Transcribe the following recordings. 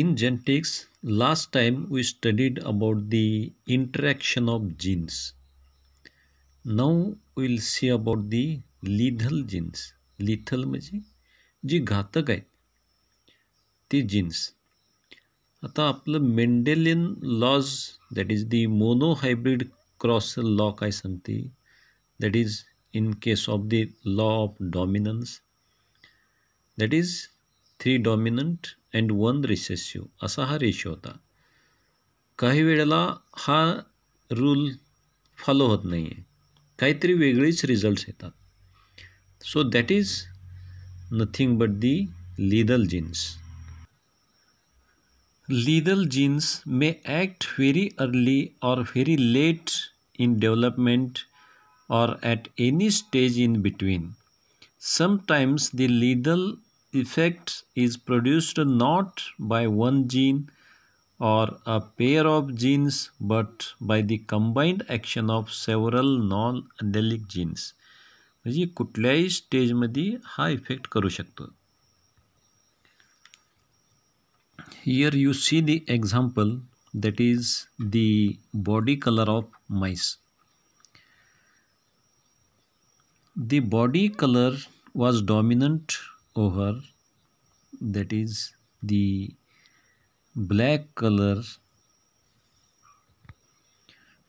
In genetics, last time we studied about the interaction of genes. Now we'll see about the lethal genes. Lethal means? जी घातक आहेत ती genes आता आपलं Mendelian laws that is the monohybrid cross law काय सांगते that is in case of the law of dominance that is three dominant and one recessive असा हा ratio होता काही वेळेला हा रूल फॉलो होत नाही आहे काहीतरी वेगळीच रिझल्ट्स येतात so that is nothing but the lethal genes lethal genes may act very early or very late in development or at any stage in between sometimes the lethal effect is produced not by one gene or a pair of genes but by the combined action of several non allelic genes म्हणजे कुठल्याही स्टेजमध्ये हा effect करू शकतो here you see the example that is the body colour of mice the body colour was dominant over that is the black color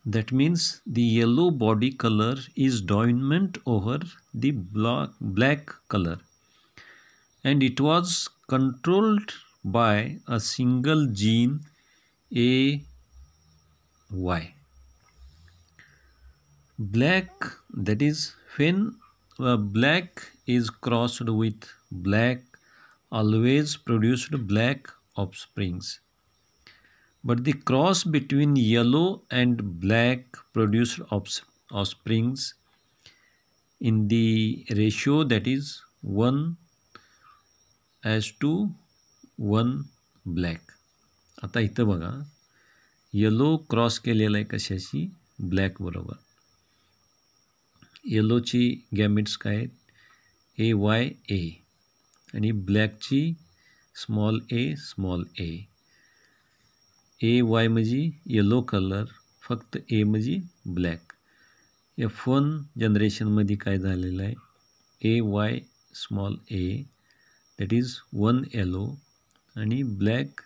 that means the yellow body color is dominant over the black, black color and it was controlled by a single gene a y black that is when uh, black is crossed with black always produced black offsprings. But the cross between yellow and black produced offsprings in the ratio that is 1 as to 1 black आता इथं बघा yellow cross केलेला आहे कशाशी black yellow येलोची गॅमिट्स काय आहेत ए Y A आणि ब्लॅकची small A small A A Y म्हणजे येलो कलर फक्त ए म्हणजे ब्लॅक एफ वन जनरेशनमध्ये काय झालेलं आहे A Y small A that is one yellow आणि black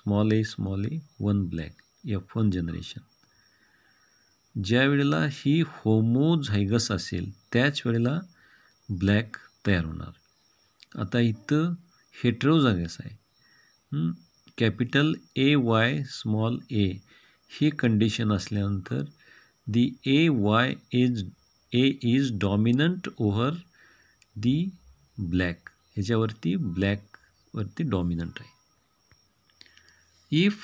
small A small A one black F one generation ज्या वेळेला ही होमोझायगस असेल त्याच वेळेला ब्लॅक तयार होणार आता इथं हेट्रोझायगस आहे capital A Y small A ही कंडिशन असल्यानंतर the A Y is A is dominant over the black ह्याच्यावरती ब्लॅकवरती डॉमिनंट आहे इफ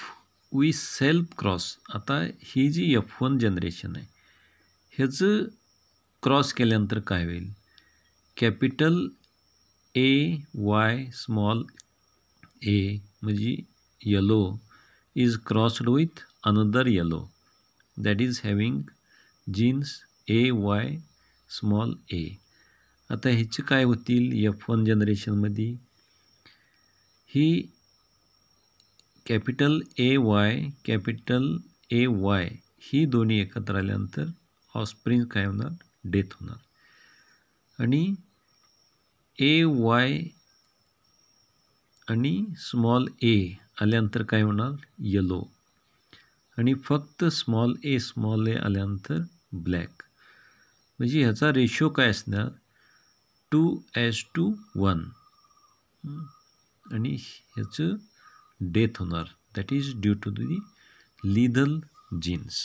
वी सेल्फ क्रॉस आता ही जी एफ वन जनरेशन आहे ह्याचं क्रॉस केल्यानंतर काय होईल capital A Y small A म्हणजे yellow is crossed with another yellow that is having genes A Y small A आता ह्याचे काय होतील एफ वन जनरेशनमध्ये ही capital A Y capital A Y ही दोन्ही एकत्र आल्यानंतर ऑस्प्रिंग काय होणार डेथ होणार आणि ए वाय आणि स्मॉल ए आल्यानंतर काय होणार यलो आणि फक्त स्मॉल ए स्मॉल ए आल्यानंतर ब्लॅक म्हणजे ह्याचा रेशो काय असणार टू एस टू वन आणि ह्याचं डेथ होणार that is due to the lethal genes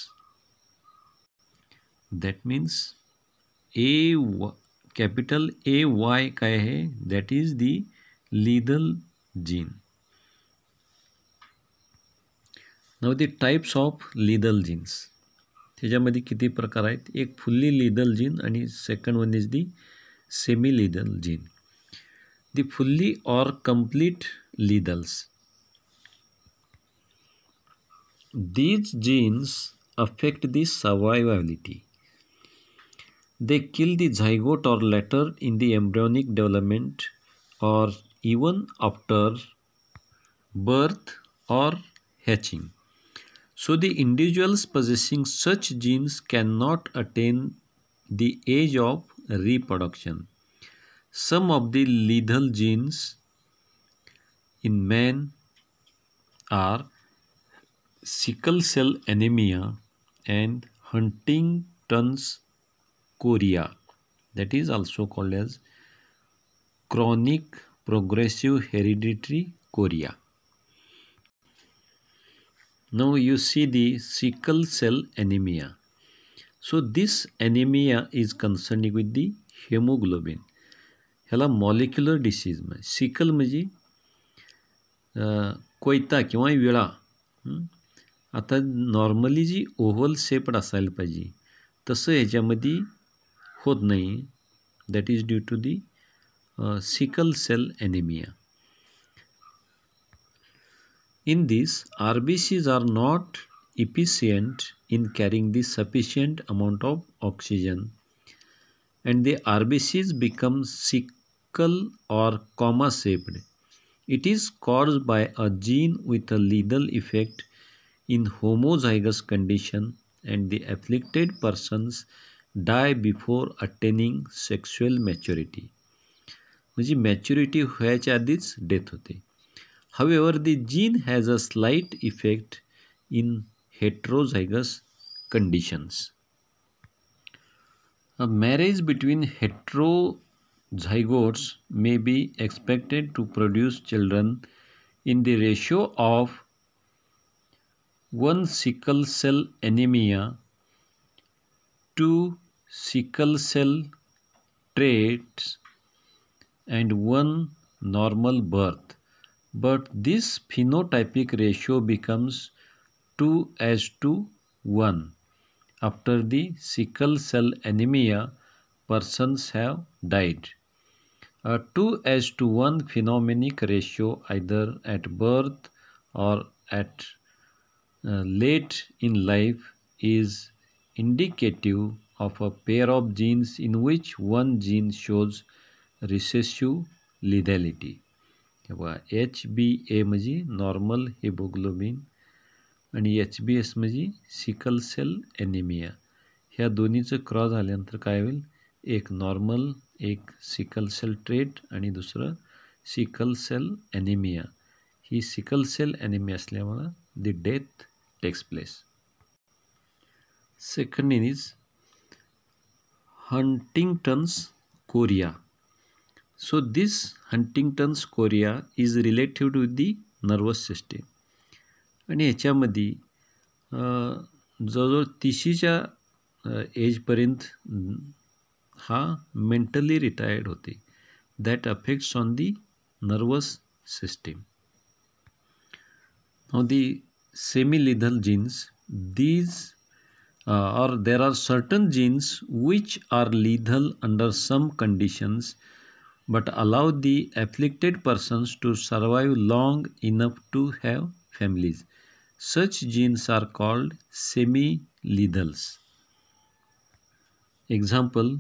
that means A व कॅपिटल ए वाय काय आहे that is the lethal gene now the types of lethal genes त्याच्यामध्ये किती प्रकार आहेत एक फुल्ली लिदल जीन आणि second one is the semi lethal gene the fully or complete lethals these genes affect the survivability They kill the zygote or later in the embryonic development or even after birth or hatching. So the individuals possessing such genes cannot attain the age of reproduction. Some of the lethal genes in men are sickle cell anemia and Huntington's chorea that is also called as chronic progressive hereditary chorea no you see the sickle cell anaemia so this anaemia is concerning with the haemoglobin ह्याला molecular disease sickle म्हणजे कोयता किंवा विळा आता normally जी oval shaped असायला पाहिजे तसं ह्याच्यामध्ये खुद नहीं that is due to the uh, sickle cell anemia. In this, RBCs are not efficient in carrying the sufficient amount of oxygen and the RBCs become sickle or comma shaped. It is caused by a gene with a lethal effect in homozygous condition and the afflicted persons die before attaining sexual maturity. म्हणजे maturity व्हायच्या आधीच death. However, the gene has a slight effect in heterozygous conditions. A marriage between heterozygotes may be expected to produce children in the ratio of 1 sickle cell anemia two sickle cell traits and one normal birth but this phenotypic ratio becomes 2 as to 1 after the sickle cell anemia persons have died a 2 as to 1 phenomenic ratio either at birth or at uh, late in life is indicative of a pair of genes in which one gene shows recessive लिदॅलिटी तेव्हा H बी ए म्हणजे normal haemoglobin आणि H B S म्हणजे sickle cell anaemia ह्या दोन्हीचं cross झाल्यानंतर काय होईल एक नॉर्मल एक सिकल सेल ट्रेट आणि दुसरं सिकल सेल ॲनिमिया ही सिकल सेल ॲनिमिया असल्यामुळं the death takes place second is Huntington's Korea So this Huntington's Korea is related to the nervous system. आणि ह्याच्यामध्ये जवळजवळ age एजपर्यंत हा मेंटली रिटायर्ड होते that affects on the nervous system now the semilethal genes these uh, or there are certain genes which are lethal under some conditions but allow the afflicted persons to survive long enough to have families. Such genes are called semi-lethals. Example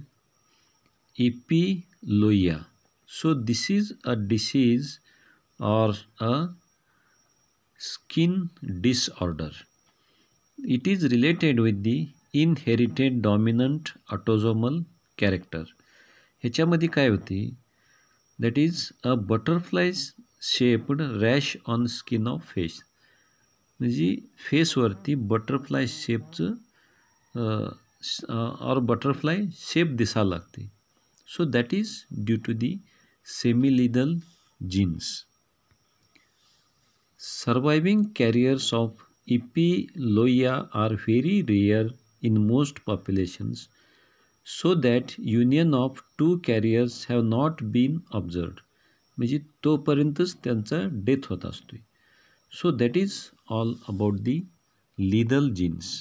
Epiloia. So this is a disease or a skin disorder. It is related with the inherited dominant autosomal character ह्याच्यामध्ये काय होते that is म्हणजे a butterfly shaped rash on skin of face म्हणजे फेसवरती butterfly शेपचं और butterfly shape दिसायला लागते so that is due to the semilethal genes surviving carriers of epiloia are very rare in most populations, so that union of two carriers have not been observed. म्हणजे तोपर्यंतच त्यांचा death होत असतो so that is all about the lethal jeans